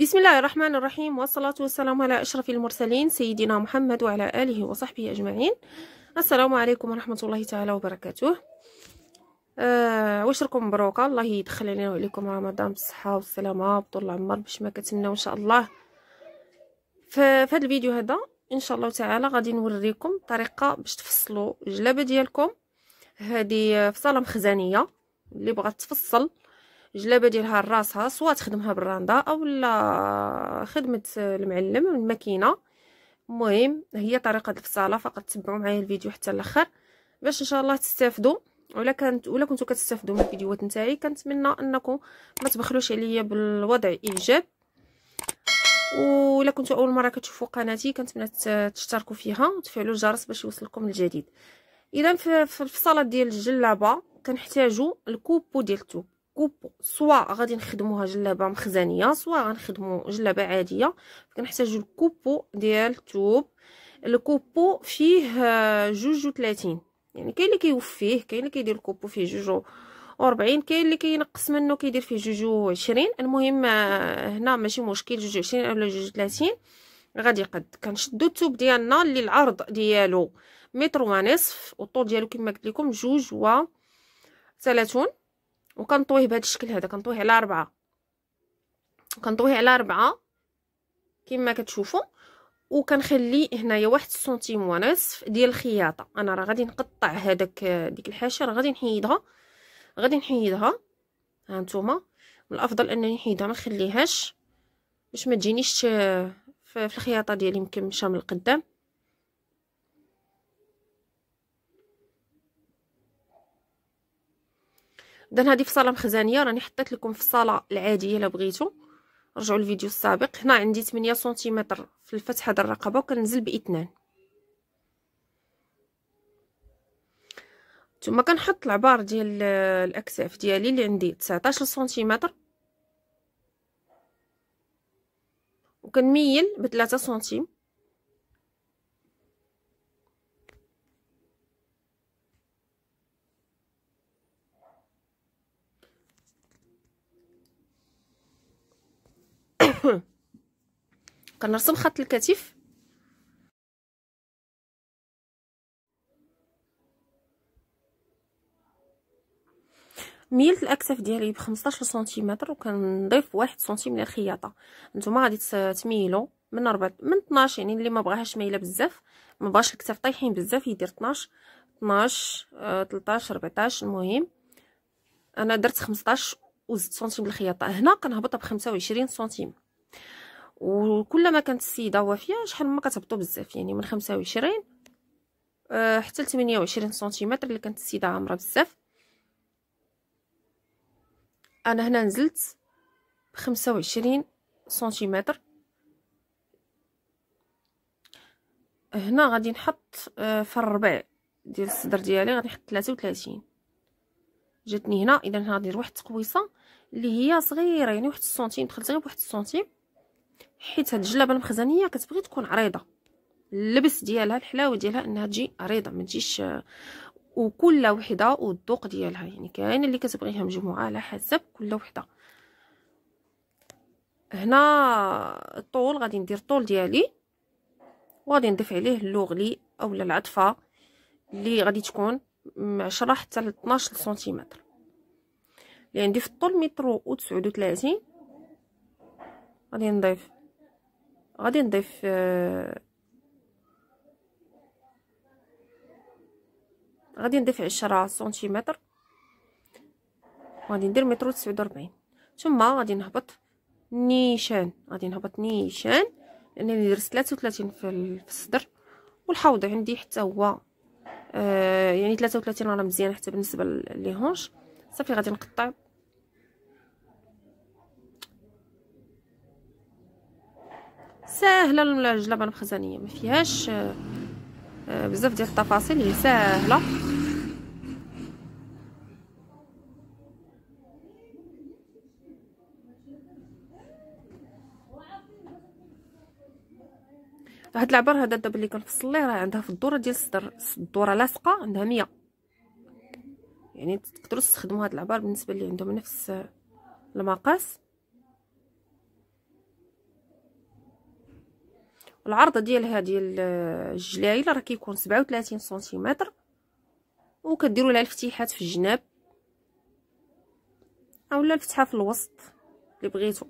بسم الله الرحمن الرحيم والصلاة والسلام على أشرف المرسلين سيدنا محمد وعلى آله وصحبه أجمعين السلام عليكم ورحمة الله تعالى وبركاته آه واش راكم مبروكة الله يدخل علينا وعليكم رمضان بالصحة والسلامة بطول العمر باش ما كتمناو إن شاء الله فهاد الفيديو هذا إن شاء الله تعالى غادي نوريكم طريقة باش تفصلوا الجلابة ديالكم هذه فصالة مخزانية اللي بغات تفصل جلابه ديالها راسها سواء تخدمها بالراندا اولا خدمه المعلم من الماكينه المهم هي طريقه الفصاله فقط تبعوا معايا الفيديو حتى الاخر باش ان شاء الله تستافدوا ولا كانت ولا كنتو كتستافدوا من الفيديوهات نتاعي كنتمنى انكم ما تبخلوش عليا بالوضع اعجاب ولا كنتو اول مره كتشوفوا قناتي كنتمنى تشتركوا فيها وتفعلوا الجرس باش يوصلكم الجديد اذا في الفصاله ديال الجلابه كنحتاجوا الكوبو ديال الثوب كوبو سواء غادي نخدموها جلابه مخزنيه سواء غنخدمو جلابه عاديه كنحتاجو الكوبو ديال الثوب الكوبو فيه آه، جوج وثلاثين يعني كاين اللي كيوفيه كاين اللي كيدير الكوبو فيه جوج وربعين كاين اللي كينقص منه كيدير فيه جوج وعشرين المهم آه، هنا ماشي مشكل جوج وعشرين أولا جوج وثلاثين غادي قد كنشدو الثوب ديالنا اللي العرض ديالو متر ونصف والطول ديالو كما قلت لكم جوج و وكنطويه بهذا الشكل هذا كنطويه على ربعة كنطويه على ربعة كما كتشوفوا وكنخلي هنايا واحد سنتيم ونصف ديال الخياطه انا راه غادي نقطع هذاك ديك الحاشيه راه غادي نحيدها غادي نحيدها ها نتوما من الافضل انني نحيدها ما نخليهاش باش ما تجينيش آه، في الخياطه ديالي مكمشه من القدام اذا هذه في صاله مخزانيه راني حطيت لكم في الصاله العاديه الا بغيتو رجعوا الفيديو السابق هنا عندي 8 سنتيمتر في الفتحه ديال الرقبه وكنزل باثنان ثم كنحط العبار ديال الاكتاف ديالي اللي عندي 19 سنتيمتر وكنميل ب 3 سنتيم كنرسم خط الكتف ميلت الاكتاف ديالي ب 15 سنتيمتر وكنضيف واحد سنتيم ديال الخياطه نتوما غادي تميلوا من 4 من 12 يعني اللي ما بغاهاش مايله بزاف ما بغاش الكتاف طايحين بزاف يدير 12 12 13 14 المهم انا درت 15 وزدت سنتيم الخياطه هنا كنهبطها ب 25 سنتيم وكل ما كانت السيده وافيه شحال ما كتهبطوا بزاف يعني من 25 آه، حتى ل 28 سنتيمتر اللي كانت السيده عامره بزاف انا هنا نزلت ب 25 سنتيمتر هنا غادي نحط آه، في الربع ديال الصدر ديالي غادي نحط 33 جاتني هنا اذا هنا ندير واحد التقويصه اللي هي صغيره يعني واحد السنتيم دخلت غير بواحد السنتيم حيت هاد الجلابه المخزنيه كتبغي تكون عريضه اللبس ديالها الحلاوه ديالها انها تجي عريضه ما تجيش وكل وحده والذوق ديالها يعني كاين اللي كتبغيها مجموعه على حسب كل وحده هنا الطول غادي ندير الطول ديالي وغادي نضيف عليه اللوغلي اولا العطفه اللي غادي تكون من 10 حتى ل 12 سنتيمتر اللي يعني عندي في الطول متر و 39 غادي نضيف غادي نضيف آه، غادي نضيف عشرة سنتيمتر وغادي ندير متر وتسعود وربعين ثم غادي نهبط نيشان غادي نهبط نيشان لانني درت تلاتة وتلاتين في الصدر والحوض عندي حتى هو آه يعني تلاتة وتلاتين راه مزيان حتى بالنسبه لي هونش صافي غادي نقطع ساهله الجلابه المخزنيه ما فيهاش آه، آه، بزاف ديال التفاصيل هي ساهله هاد العبر هذا دابا اللي كنفصل ليه راه عندها في الدوره ديال الصدر الدوره لاصقه عندها 100 يعني تقدروا تستخدموا هاد العبار بالنسبه اللي عندهم نفس آه، المقاس العرض ديالها ديال الجلايل راه كيكون 37 سنتيمتر وكديروا لها الفتيحات في الجناب اولا الفتحه في الوسط اللي بغيتو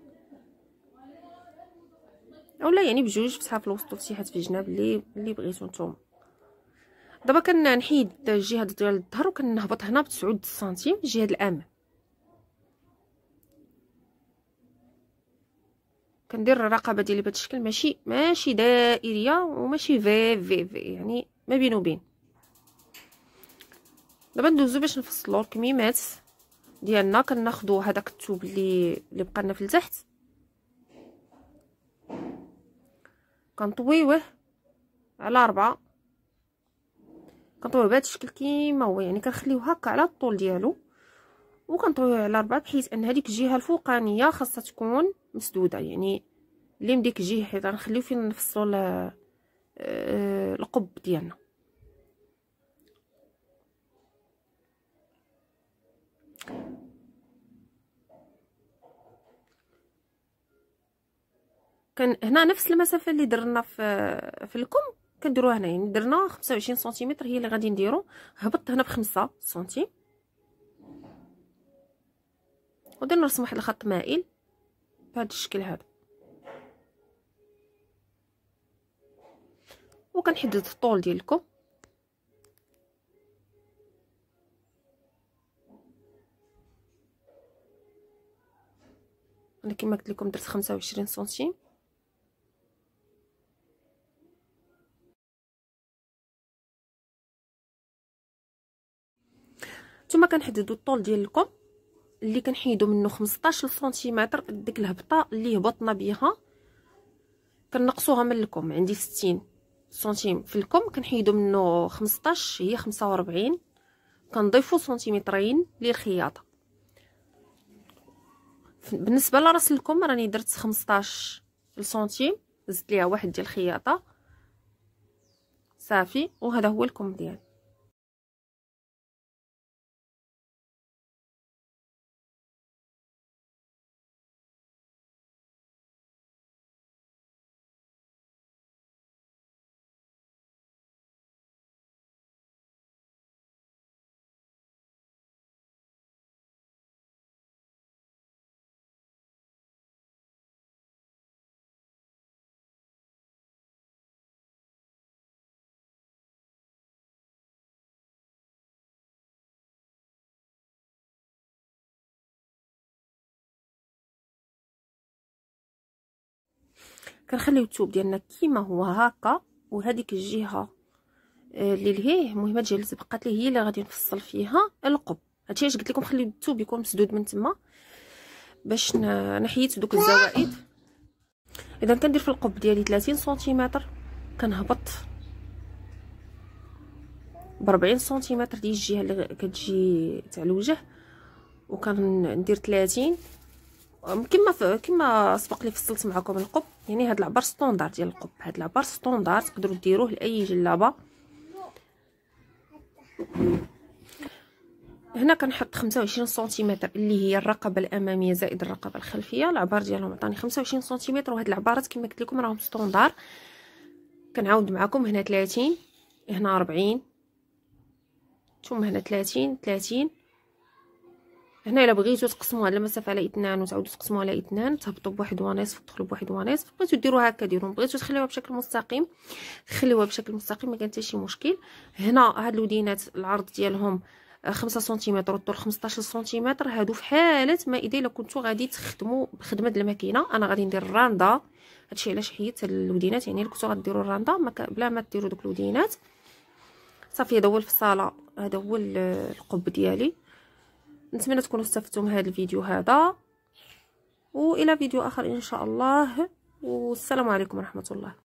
اولا يعني بجوج فتحه في الوسط وفتيحات في الجناب اللي اللي بغيتو نتوما دابا كنحيد الجهه ديال الظهر وكنهبط هنا ب 9 سنتيم الجهه الامام كندير الرقبه ديالي بهذا الشكل ماشي ماشي دائريه وماشي في في في يعني ما بين وبين دابا ندوزو باش نفصلو الكميمات ديالنا كناخدو هذاك الثوب اللي اللي بقى لنا في التحت كنطويوه على ربعة كنطويوه بهذا الشكل كيما هو يعني كنخليوه هكا على الطول ديالو وكنطويو على ربعة بحيث ان هذيك الجهه الفوقانيه خاصها تكون مسدوده يعني اللي مديك الجهه حيت غنخليو فين نفصلوا آه، القب ديالنا كان هنا نفس المسافه اللي درنا في في الكم كنديروها هنا يعني درنا 25 سنتيمتر هي اللي غادي نديرو هبطت هنا بخمسة سنتيم غادي نرسم واحد الخط مائل بهذا الشكل هذا وكنحدد الطول ديالكم انا كما قلت لكم درت 25 سنتيم ثم كنحددوا الطول ديالكم اللي كنحيدو منه 15 سنتيمتر ديك الهبطه اللي هبطنا بها كنقصوها من الكم عندي 60 سنتيم في الكم كنحيدو منه 15 هي 45 كنضيفو سنتيمترين للخياطه بالنسبه لراس الكم راني درت 15 سنتيم زدت ليها واحد ديال الخياطه صافي وهذا هو الكم ديالي كنخليو الثوب ديالنا كيما هو هكا وهذيك الجهه آه، اللي لهيه المهم الجهه اللي تبقات لي هي اللي غادي نفصل فيها القب هادشي علاش قلت لكم خليو الثوب يكون مسدود من تما باش نحيد دوك الزوائد اذا كندير في القب ديالي 30 سنتيمتر كنهبط ب 40 سنتيمتر ديال الجهه اللي كتجي تاع الوجه وكندير 30 كما كما سبق لي فصلت معكم القب يعني هاد العبر ستوندار ديال القب هاد العبر ستوندار تقدروا ديروه لاي جلابه هنا كنحط 25 سنتيمتر اللي هي الرقبه الاماميه زائد الرقبه الخلفيه العبار ديالهم عطاني 25 سنتيمتر وهاد العبارات كما قلت لكم راهم ستوندار كنعاود معكم هنا 30 هنا 40 ثم هنا 30 30 هنا الا بغيتو تقسموها على مسافه على اثنان وتعاودوا تقسموها على اثنان تهبطوا بواحد ونصف تدخلوا بواحد ونصف بغيتو ديروا هكا ديروا بغيتو تخليوها بشكل مستقيم خليوها بشكل مستقيم ما كان حتى شي مشكل هنا هاد الودينات العرض ديالهم آه، خمسة سنتيمتر والطول 15 سنتيمتر هادو في حاله ما اذا الا كنتو غادي تخدموا بخدمه الماكينه انا غادي ندير الراندا هادشي علاش حيدت الودينات يعني كنتو غديروا الراندا بلا ما ديروا دوك الودينات صافي هذا هو الفصاله هذا هو القب ديالي نتمنى تكونوا استفدتوا من هذا الفيديو هذا والى فيديو اخر ان شاء الله والسلام عليكم ورحمه الله